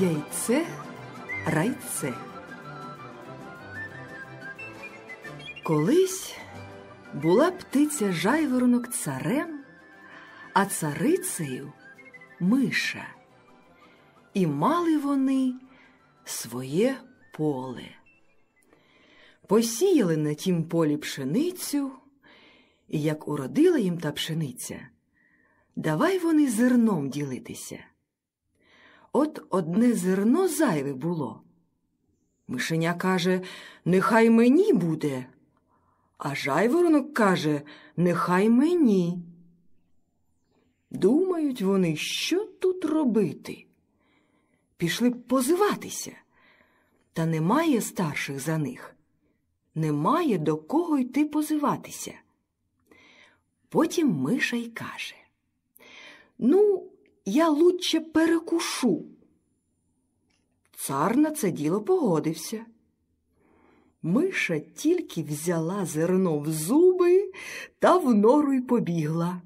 Яйце райце. Колись була птиця жайворонок царем, а царицею миша. І мали вони своє поле. Посіяли на тім полі пшеницю, і як уродила їм та пшениця, давай вони зерном ділитися. От одне зерно зайве було. Мишеня каже, нехай мені буде, а жайворонок каже, нехай мені. Думають вони, що тут робити. Пішли б позиватися, та немає старших за них, немає до кого йти позиватися. Потім миша й каже Ну, я лучше перекушу. Цар на це діло погодився. Миша тільки взяла зерно в зуби та в нору й побігла.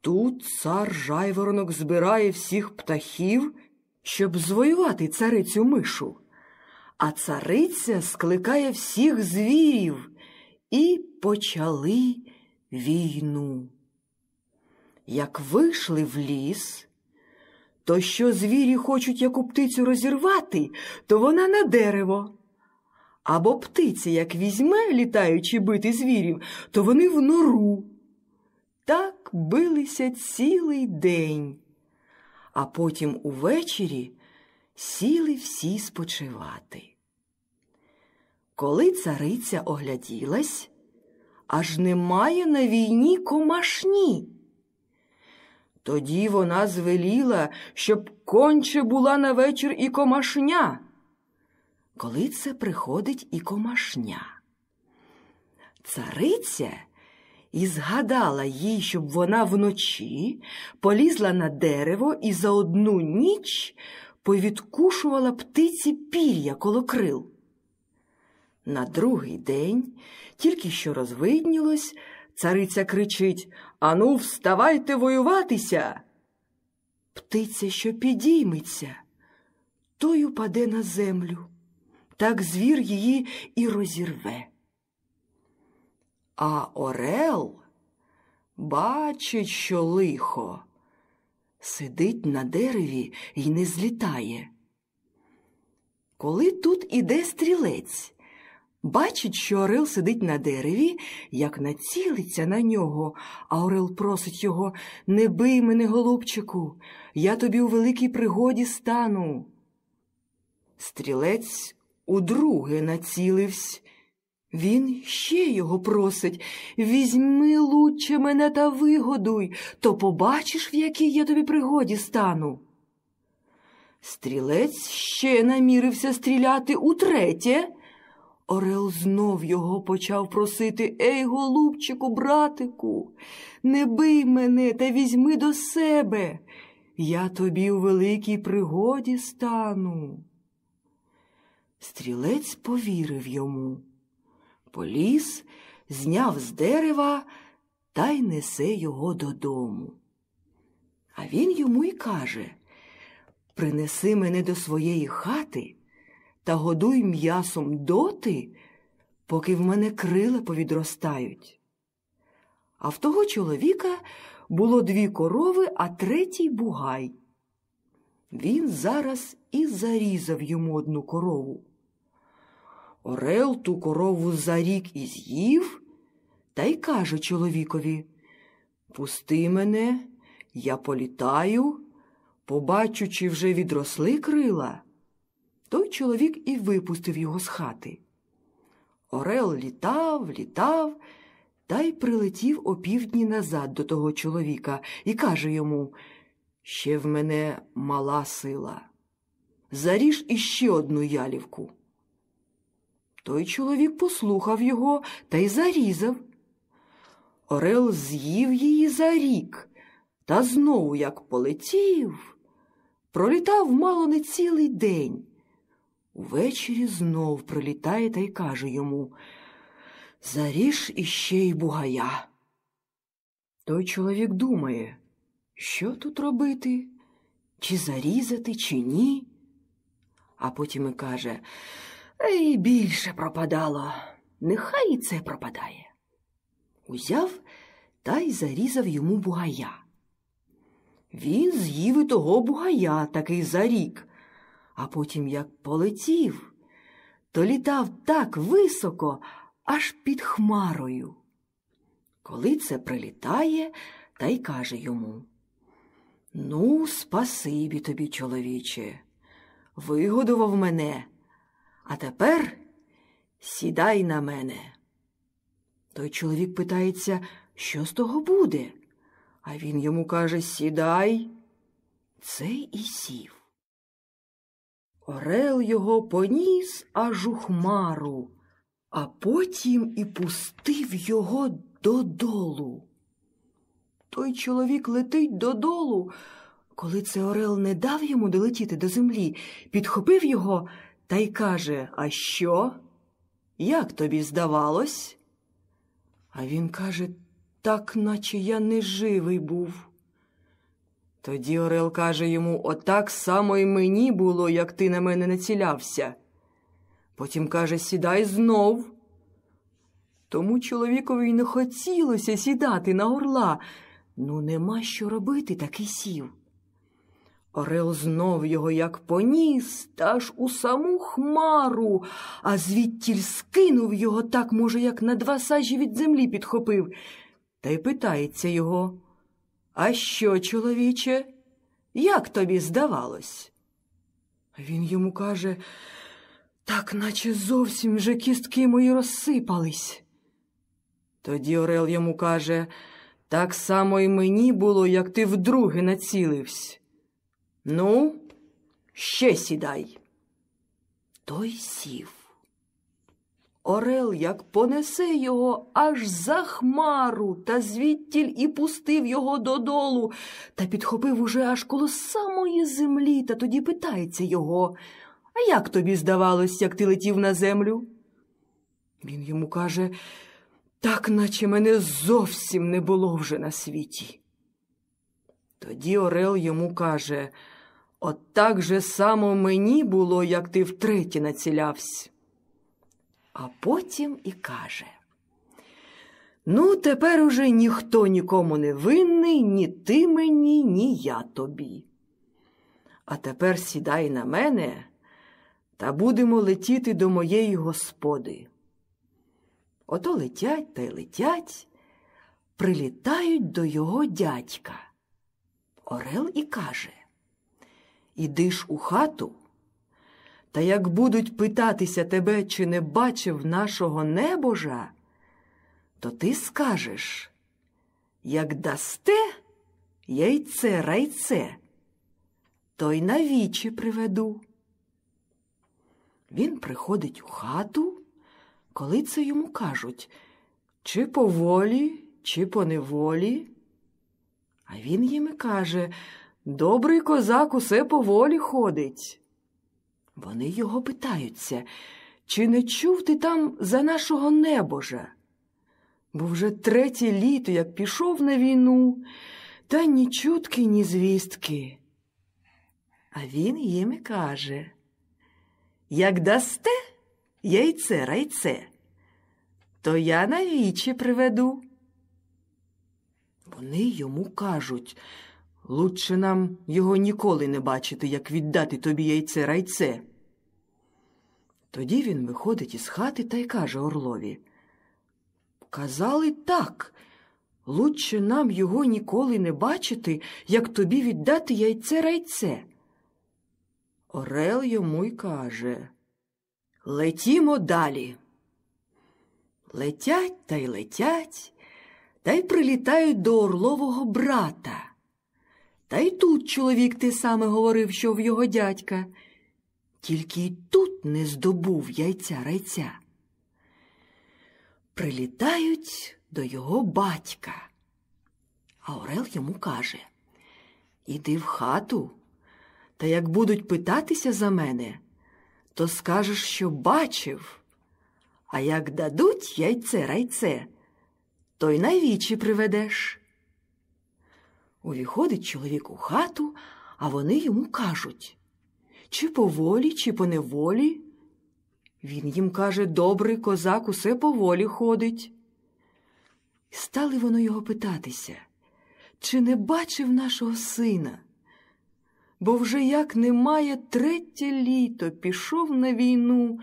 Тут цар жайворонок збирає всіх птахів, щоб звоювати царицю мишу, а цариця скликає всіх звірів і почали війну. Як вийшли в ліс, то що звірі хочуть яку птицю розірвати, то вона на дерево. Або птиця, як візьме, літаючи бити звірів, то вони в нору. Так билися цілий день, а потім увечері сіли всі спочивати. Коли цариця огляділась, аж немає на війні комашні. Тоді вона звеліла, щоб конче була на вечір і комашня. Коли це приходить і комашня? Цариця і згадала їй, щоб вона вночі полізла на дерево і за одну ніч повідкушувала птиці пір'я коло крил. На другий день, тільки що розвиднілось, цариця кричить Ану, вставайте воюватися. Птиця, що підійметься, той упаде на землю. Так звір її і розірве. А Орел бачить, що лихо, сидить на дереві й не злітає. Коли тут іде стрілець, Бачить, що Орел сидить на дереві, як націлиться на нього, а Орел просить його не бий мене, голубчику, я тобі у великій пригоді стану. Стрілець удруге націливсь. Він ще його просить візьми лучше мене та вигодуй, то побачиш, в якій я тобі пригоді стану. Стрілець ще намірився стріляти утретє. Орел знов його почав просити Ей, голубчику, братику, не бий мене та візьми до себе. Я тобі у великій пригоді стану. Стрілець повірив йому. Поліз, зняв з дерева та й несе його додому. А він йому й каже Принеси мене до своєї хати та годуй м'ясом доти, поки в мене крила повідростають. А в того чоловіка було дві корови, а третій бугай. Він зараз і зарізав йому одну корову. Орел ту корову за рік і з'їв, та й каже чоловікові Пусти мене, я політаю, побачу, чи вже відросли крила, той чоловік і випустив його з хати. Орел літав, літав та й прилетів опівдні назад до того чоловіка і каже йому Ще в мене мала сила. Заріж іще одну ялівку. Той чоловік послухав його та й зарізав. Орел з'їв її за рік та знову як полетів, пролітав мало не цілий день. Увечері знов пролітає та й каже йому Заріж іще й бугая. Той чоловік думає, що тут робити, чи зарізати, чи ні. А потім і каже Ей, більше пропадало, нехай і це пропадає. Узяв та й зарізав йому бугая. Він з'їв і того бугая такий зарік а потім як полетів, то літав так високо, аж під хмарою. Коли це прилітає, та й каже йому Ну, спасибі тобі, чоловіче, вигодував мене, а тепер сідай на мене. Той чоловік питається, що з того буде? А він йому каже Сідай. Це і сів. Орел його поніс аж у хмару, а потім і пустив його додолу. Той чоловік летить додолу. Коли це Орел не дав йому долетіти до землі, підхопив його та й каже А що? Як тобі здавалось? А він каже, так, наче я не живий був. Тоді Орел каже йому отак само й мені було, як ти на мене націлявся. Потім каже сідай знов. Тому чоловікові й не хотілося сідати на орла. Ну, нема що робити, так сів. Орел знов його як поніс, та ж у саму хмару, а звідтіль скинув його так, може, як на два сажі від землі підхопив, та й питається його. А що, чоловіче, як тобі здавалось? Він йому каже, так наче зовсім вже кістки мої розсипались. Тоді Орел йому каже, так само і мені було, як ти вдруге націлився. Ну, ще сідай. Той сів. Орел як понесе його аж за хмару, та звідтіль і пустив його додолу, та підхопив уже аж коло самої землі, та тоді питається його. А як тобі здавалось, як ти летів на землю? Він йому каже, так наче мене зовсім не було вже на світі. Тоді Орел йому каже, от так же само мені було, як ти втретє націлявсь а потім і каже: Ну, тепер уже ніхто нікому не винний, ні ти мені, ні я тобі. А тепер сідай на мене та будемо летіти до моєї господи. Ото летять та й летять, прилітають до його дядька. Орел і каже Іди ж у хату, та як будуть питатися тебе, чи не бачив нашого небожа, то ти скажеш, як дасте яйце райце, то й навічі приведу. Він приходить у хату, коли це йому кажуть, чи по волі, чи по неволі. А він їм каже Добрий козак усе по волі ходить. Вони його питаються, чи не чув ти там за нашого небожа? Бо вже третє літо, як пішов на війну, та ні чутки, ні звістки. А він їм і каже Як дасте яйце райце, то я навічі приведу. Вони йому кажуть Лучше нам його ніколи не бачити, як віддати тобі яйце райце. Тоді він виходить із хати та й каже Орлові Казали так, лучше нам його ніколи не бачити, як тобі віддати яйце райце. Орел йому й каже Летімо далі. Летять та й летять, та й прилітають до Орлового брата. Та й тут чоловік ти саме говорив, що в його дядька. Тільки й тут не здобув яйця райця. Прилітають до його батька. А Орел йому каже Іди в хату, та як будуть питатися за мене, то скажеш, що бачив. А як дадуть яйце райце, то й навічі приведеш. Увіходить чоловік у хату, а вони йому кажуть чи поволі, чи поневолі. Він їм каже, добрий козак усе поволі ходить. стали воно його питатися, чи не бачив нашого сина? Бо вже як немає третє літо пішов на війну,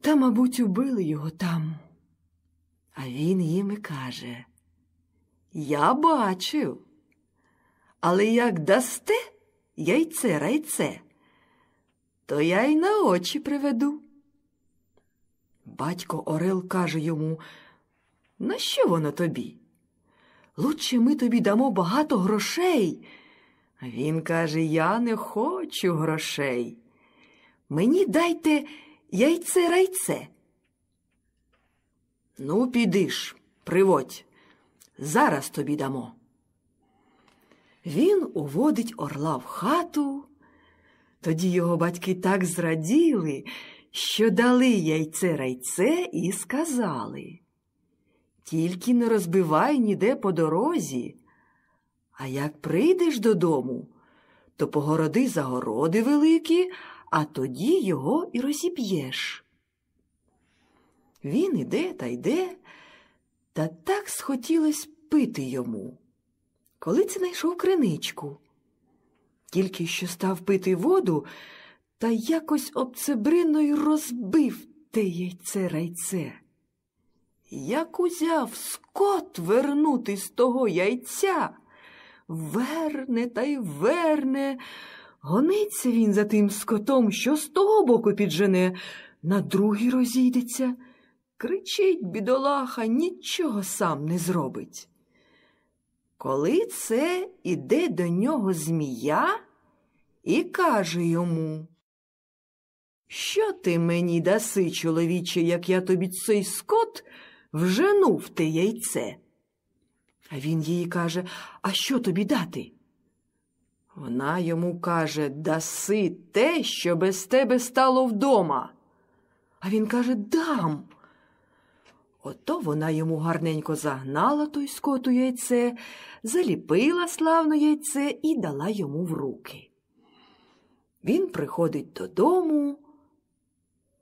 та, мабуть, убили його там. А він їм і каже Я бачив. Але як дасте яйце райце, то я й на очі приведу. Батько Орел каже йому, на що воно тобі? Лучше ми тобі дамо багато грошей. Він каже, я не хочу грошей. Мені дайте яйце райце. Ну, піди ж, приводь, зараз тобі дамо. Він уводить орла в хату. Тоді його батьки так зраділи, що дали яйце райце і сказали. Тільки не розбивай ніде по дорозі. А як прийдеш додому, то погороди загороди великі, а тоді його і розіб'єш. Він іде та йде, та так схотілось пити йому. Коли це знайшов криничку, тільки що став пити воду та якось обцебриною розбив те яйце райце. Як узяв скот вернути з того яйця, верне та й верне, гониться він за тим скотом, що з того боку піджене, на другий розійдеться, кричить бідолаха, нічого сам не зробить. Коли це іде до нього змія і каже йому, що ти мені даси, чоловіче, як я тобі цей скот вженув те яйце? А він їй каже, а що тобі дати? Вона йому каже, даси те, що без тебе стало вдома. А він каже, дам. Ото вона йому гарненько загнала той скоту яйце, заліпила славно яйце і дала йому в руки. Він приходить додому,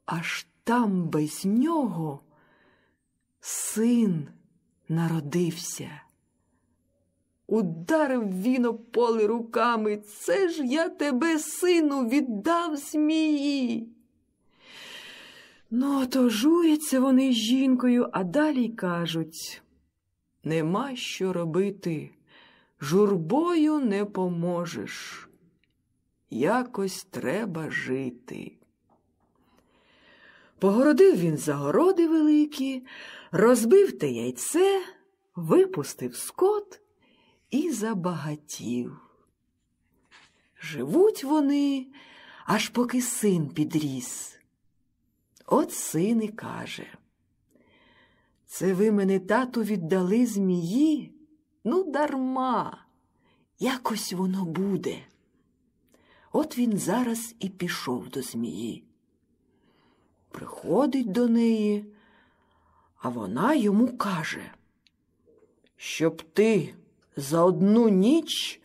аж там без нього син народився. Ударив він об поле руками. Це ж я тебе, сину, віддав змії. Ну, ото жуються вони з жінкою, а далі кажуть нема що робити, журбою не поможеш. Якось треба жити. Погородив він загороди великі, розбив те яйце, випустив скот і забагатів. Живуть вони, аж поки син підріс. От син і каже. Це ви мене, тату, віддали змії? Ну, дарма. Якось воно буде. От він зараз і пішов до змії. Приходить до неї, а вона йому каже, щоб ти за одну ніч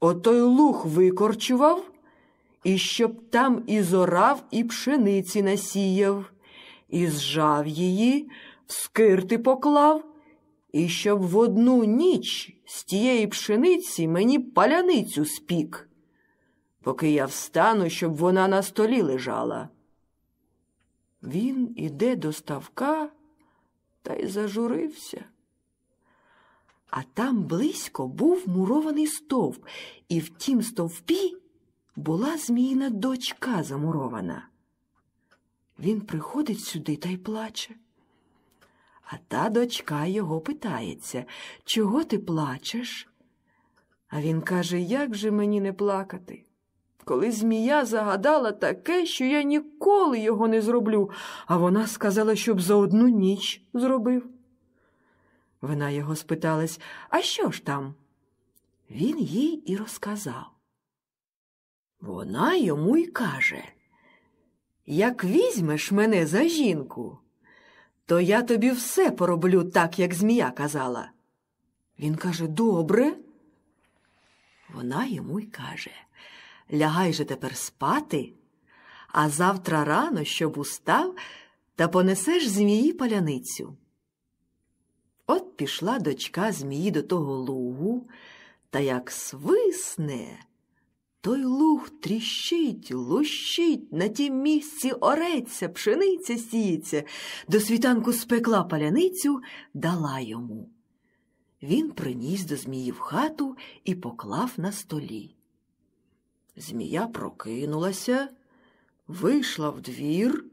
отой луг викорчував і щоб там і зорав, і пшениці насіяв, і зжав її, в скирти поклав, і щоб в одну ніч з тієї пшениці мені паляницю спік, поки я встану, щоб вона на столі лежала. Він іде до ставка та й зажурився. А там близько був мурований стовп, і в тім стовпі була змійна дочка замурована. Він приходить сюди та й плаче. А та дочка його питається, чого ти плачеш? А він каже, як же мені не плакати? Коли змія загадала таке, що я ніколи його не зроблю, а вона сказала, щоб за одну ніч зробив. Вона його спиталась, а що ж там? Він їй і розказав. Вона йому й каже, як візьмеш мене за жінку, то я тобі все пороблю так, як змія казала. Він каже добре. Вона йому й каже Лягай же тепер спати, а завтра рано, щоб устав, та понесеш змії паляницю. От пішла дочка змії до того лугу, та як свисне. Той луг тріщить, лущить, на тім місці ореться, пшениця сіється, до світанку спекла паляницю, дала йому. Він приніс до змії в хату і поклав на столі. Змія прокинулася, вийшла в двір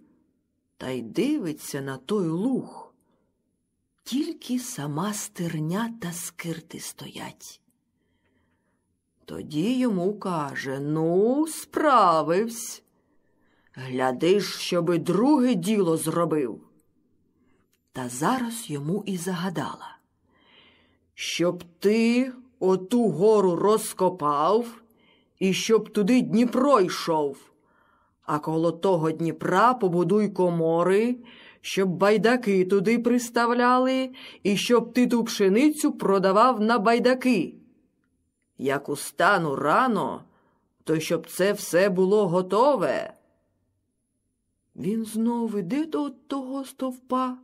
та й дивиться на той луг. Тільки сама стерня та скирти стоять тоді йому каже Ну, справивсь. Глядиш, щоби друге діло зробив. Та зараз йому і загадала, щоб ти оту гору розкопав і щоб туди Дніпро йшов, а коло того Дніпра побудуй комори, щоб байдаки туди приставляли, і щоб ти ту пшеницю продавав на байдаки. Як устану рано, то щоб це все було готове. Він знов іде до того стовпа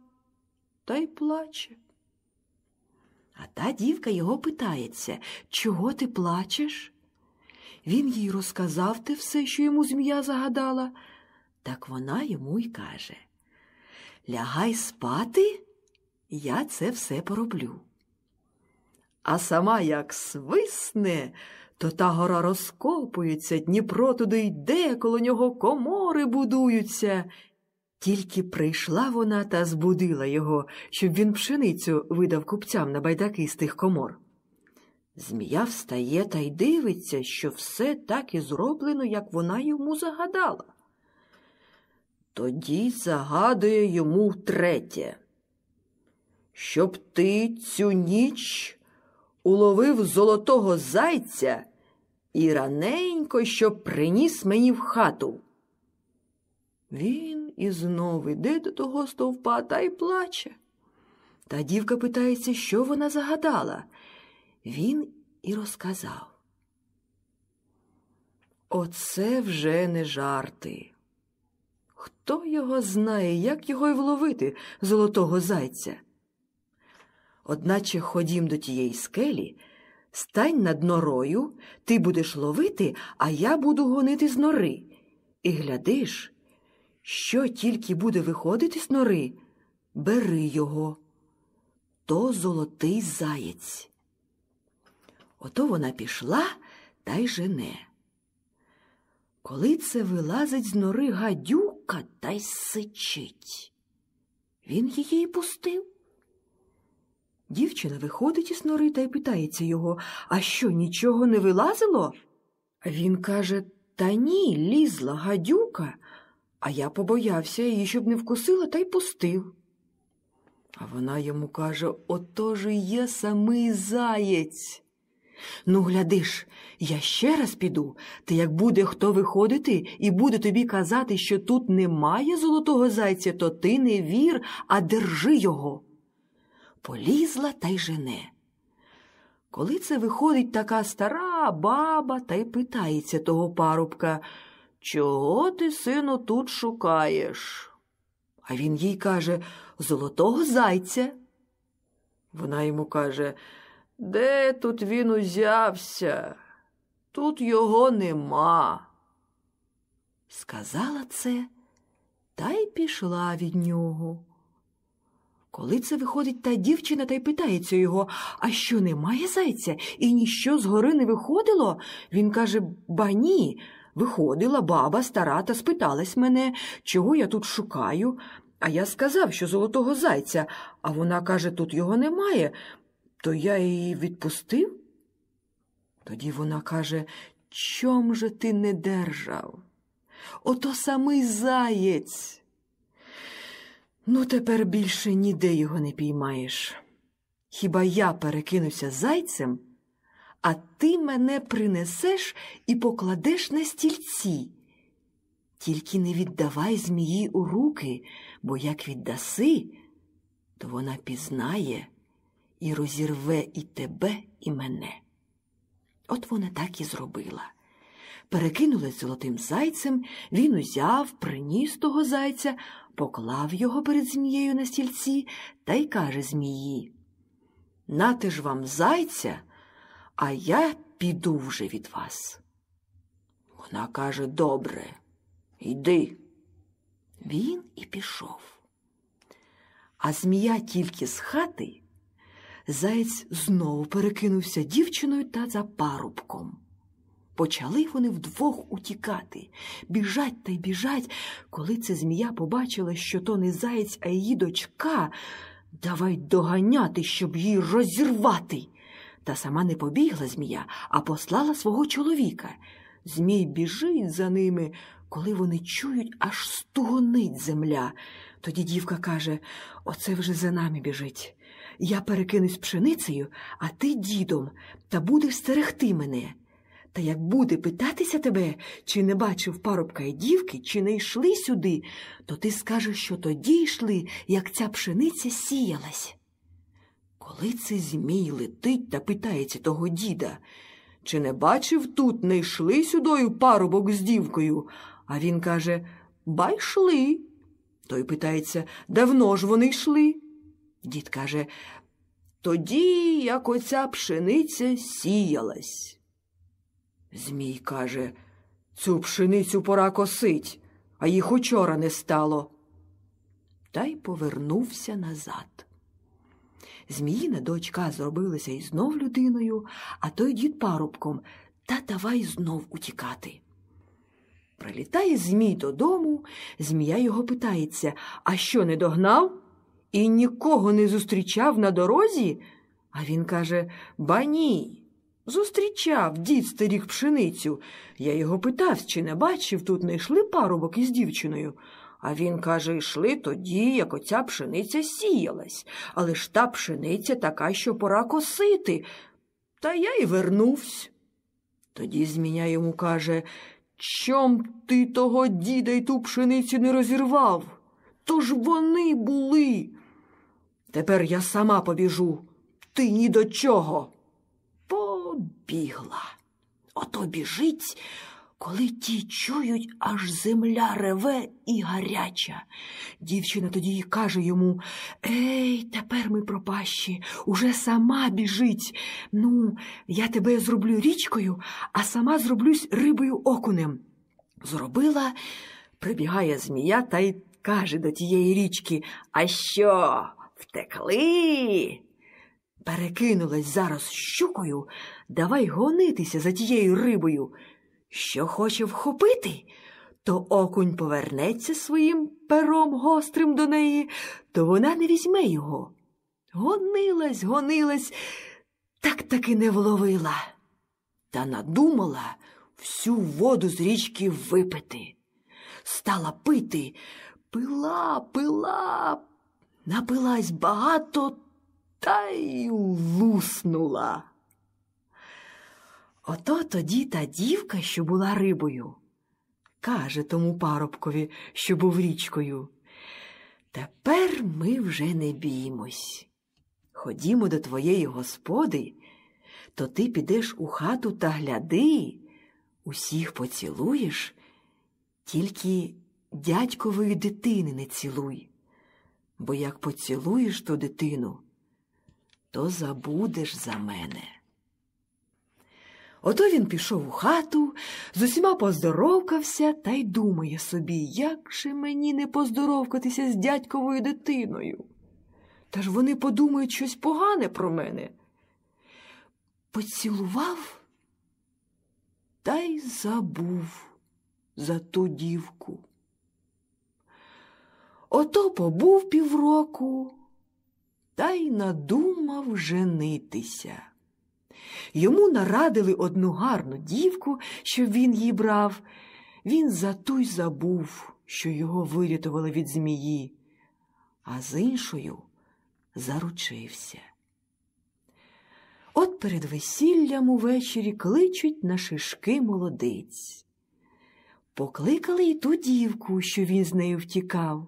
та й плаче. А та дівка його питається, чого ти плачеш? Він їй розказав те все, що йому змія загадала, так вона йому й каже Лягай спати, я це все пороблю а сама як свисне, то та гора розкопується, Дніпро туди йде, коло нього комори будуються. Тільки прийшла вона та збудила його, щоб він пшеницю видав купцям на байдаки з тих комор. Змія встає та й дивиться, що все так і зроблено, як вона йому загадала. Тоді загадує йому третє, щоб ти цю ніч уловив золотого зайця і раненько що приніс мені в хату. Він і знову йде до того стовпа та й плаче. Та дівка питається, що вона загадала. Він і розказав. Оце вже не жарти. Хто його знає, як його й вловити, золотого зайця? Одначе ходім до тієї скелі, стань над норою, ти будеш ловити, а я буду гонити з нори. І глядиш, що тільки буде виходити з нори, бери його. То золотий заєць. Ото вона пішла та й жене. Коли це вилазить з нори гадюка та й сичить, він її пустив. Дівчина виходить із нори та й питається його, а що, нічого не вилазило? Він каже Та ні, лізла гадюка, а я побоявся її, щоб не вкусила, та й пустив. А вона йому каже Ото ж і є самий заєць. Ну, глядиш, я ще раз піду, та як буде хто виходити і буде тобі казати, що тут немає золотого зайця, то ти не вір, а держи його полізла та й жене. Коли це виходить така стара баба та й питається того парубка, чого ти, сину, тут шукаєш? А він їй каже золотого зайця. Вона йому каже, де тут він узявся? Тут його нема. Сказала це та й пішла від нього. Коли це виходить та дівчина та й питається його, а що немає зайця, і ніщо згори не виходило? Він каже Ба ні. Виходила баба стара та спиталась мене, чого я тут шукаю. А я сказав, що золотого зайця, а вона каже, тут його немає, то я її відпустив. Тоді вона каже, чом же ти не держав? Ото самий заєць. Ну, тепер більше ніде його не піймаєш. Хіба я перекинуся зайцем, а ти мене принесеш і покладеш на стільці. Тільки не віддавай змії у руки, бо як віддаси, то вона пізнає і розірве і тебе, і мене. От вона так і зробила. Перекинулась золотим зайцем, він узяв, приніс того зайця поклав його перед змією на стільці та й каже Змії Нати ж вам зайця, а я піду вже від вас. Вона каже Добре, йди. Він і пішов. А змія тільки з хати, заєць знову перекинувся дівчиною та за парубком. Почали вони вдвох утікати, біжать та й біжать, коли це змія побачила, що то не заєць, а її дочка. Давай доганяти, щоб її розірвати. Та сама не побігла змія, а послала свого чоловіка. Змій біжить за ними, коли вони чують, аж стугонить земля. Тоді дівка каже Оце вже за нами біжить. Я перекинусь пшеницею, а ти дідом, та будеш стерегти мене. Та як буде питатися тебе, чи не бачив парубка і дівки, чи не йшли сюди, то ти скажеш, що тоді йшли, як ця пшениця сіялась. Коли це Змій летить та питається того діда, чи не бачив тут, не йшли сюдою парубок з дівкою? А він каже Ба йшли. Той питається, давно ж вони йшли? Дід каже, тоді, як оця пшениця сіялась. Змій каже, цю пшеницю пора косить, а їх учора не стало. Та й повернувся назад. Зміїна дочка зробилася і знов людиною, а той дід парубком та давай знов утікати. Прилітає Змій додому, змія його питається, а що не догнав? І нікого не зустрічав на дорозі. А він каже Ба ні. Зустрічав дід старік пшеницю. Я його питав, чи не бачив, тут не йшли парубок із дівчиною. А він каже, йшли тоді, як оця пшениця сіялась, але ж та пшениця така, що пора косити. Та я й вернувся. Тоді зміня йому каже Чом ти того діда й ту пшеницю не розірвав? То ж вони були. Тепер я сама побіжу. Ти ні до чого побігла. Ото біжить, коли ті чують, аж земля реве і гаряча. Дівчина тоді і каже йому Ей, тепер ми пропащі, уже сама біжить. Ну, я тебе зроблю річкою, а сама зроблюсь рибою окунем. Зробила, прибігає змія та й каже до тієї річки А що? Втекли? перекинулась зараз щукою, давай гонитися за тією рибою. Що хоче вхопити, то окунь повернеться своїм пером гострим до неї, то вона не візьме його. Гонилась, гонилась, так таки не вловила. Та надумала всю воду з річки випити. Стала пити, пила, пила, напилась багато та й луснула. Ото тоді та дівка, що була рибою, каже тому парубкові, що був річкою. Тепер ми вже не біймось. Ходімо до твоєї господи, то ти підеш у хату та гляди, усіх поцілуєш, тільки дядькової дитини не цілуй, бо як поцілуєш ту дитину, то забудеш за мене. Ото він пішов у хату, з усіма поздоровкався та й думає собі, як же мені не поздоровкатися з дядьковою дитиною. Та ж вони подумають щось погане про мене. Поцілував та й забув за ту дівку. Ото побув півроку, та й надумав женитися. Йому нарадили одну гарну дівку, що він їй брав. Він зато й забув, що його вирятували від змії, а з іншою заручився. От перед весіллям увечері кличуть на шишки молодиць. Покликали й ту дівку, що він з нею втікав.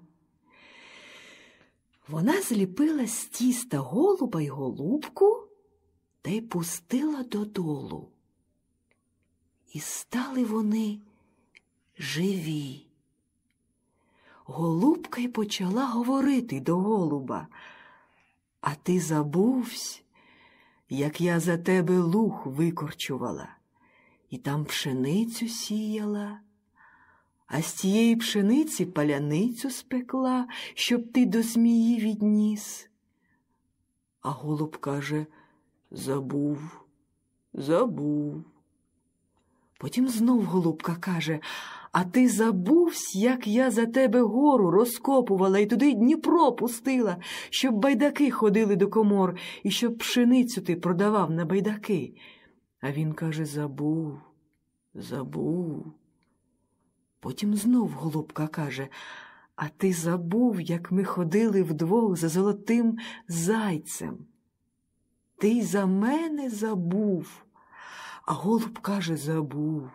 Вона зліпила з тіста голуба й голубку та й пустила додолу. І стали вони живі. Голубка й почала говорити до голуба. А ти забувсь, як я за тебе лух викорчувала, і там пшеницю сіяла, а з тієї пшениці паляницю спекла, щоб ти до змії відніс. А голуб каже забув, забув. Потім знов голубка каже А ти забувсь, як я за тебе гору розкопувала і туди Дніпро пустила, щоб байдаки ходили до комор і щоб пшеницю ти продавав на байдаки. А він каже Забув, забув. Потім знов голубка каже А ти забув, як ми ходили вдвох за золотим зайцем. Ти за мене забув, а голуб каже забув,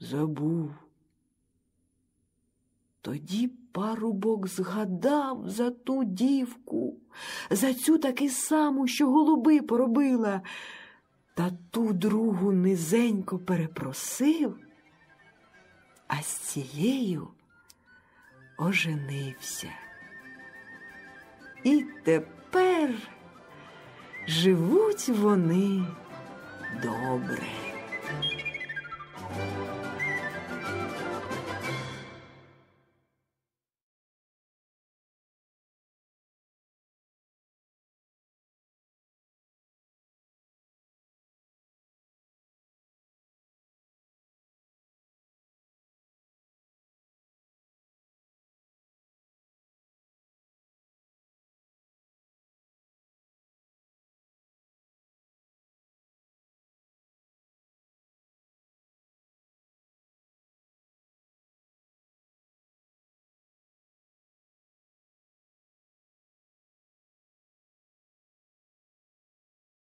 забув. Тоді парубок згадав за ту дівку, за цю таки саму, що голуби поробила, та ту другу низенько перепросив а з цією оженився. І тепер живуть вони добре.